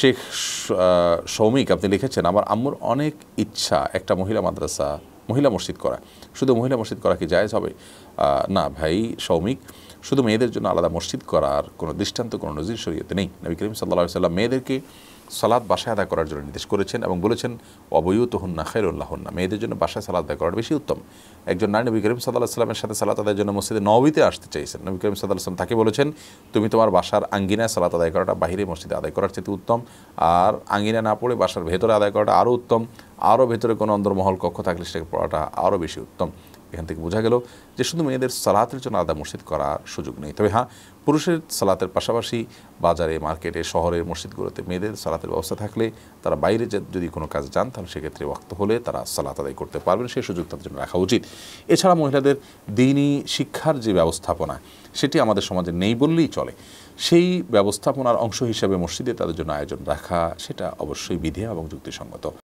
শেখ সৌমিক আপনি লিখেছেন আমার আম্মুর অনেক ইচ্ছা একটা মহিলা মাদ্রাসা মহিলা মসজিদ করা শুধু মহিলা মসজিদ করা কি জায়জ হবে না ভাই সৌমিক শুধু মেয়েদের জন্য আলাদা মসজিদ করার কোনো দৃষ্টান্ত কোনো নজির শরীয়তে নেই নবী করিম সাল্লা সাল্লাম মেয়েদেরকে সালাদ বাসায় আদায় করার জন্য নির্দেশ করেছেন এবং বলেছেন অবয়ুত হন্না না মেয়েদের জন্য বাসায় সালাদ আদায় করার বেশি উত্তম একজন নারী নবী করিম সাদা সাল্লামের সাথে সালাত আদায়ের জন্য মসজিদে নবীতে আসতে চাইছেন নবী করিম সাদা সাল্লাম তাকে বলেছেন তুমি তোমার বাসার আঙ্গিনায় সালাত আদায় করাটা বাহিরে মসজিদে আদায় করার চেয়ে উত্তম আর আঙ্গিনা না পড়ে বাসার ভেতরে আদায় করাটা আরও উত্তম আরও ভেতরে কোনো অন্দরমহল কক্ষ থাকলে সেটাকে পড়াটা আরও বেশি উত্তম এখান থেকে বোঝা গেল যে শুধু মেয়েদের সালাতের জন্য আলাদা মসজিদ করার সুযোগ নেই তবে হ্যাঁ পুরুষের সালাতের পাশাপাশি বাজারে মার্কেটে শহরের মসজিদগুলোতে মেয়েদের সালাতের ব্যবস্থা থাকলে তারা বাইরে যদি কোনো কাজ যান তাহলে সেক্ষেত্রে ওয়াক্ত হলে তারা সালাত আদায় করতে পারবেন সেই সুযোগ তাদের জন্য রাখা উচিত এছাড়া মহিলাদের দিনই শিক্ষার যে ব্যবস্থাপনা সেটি আমাদের সমাজে নেই বললেই চলে সেই ব্যবস্থাপনার অংশ হিসাবে মসজিদে তাদের জন্য আয়োজন রাখা সেটা অবশ্যই বিধে এবং যুক্তিসঙ্গত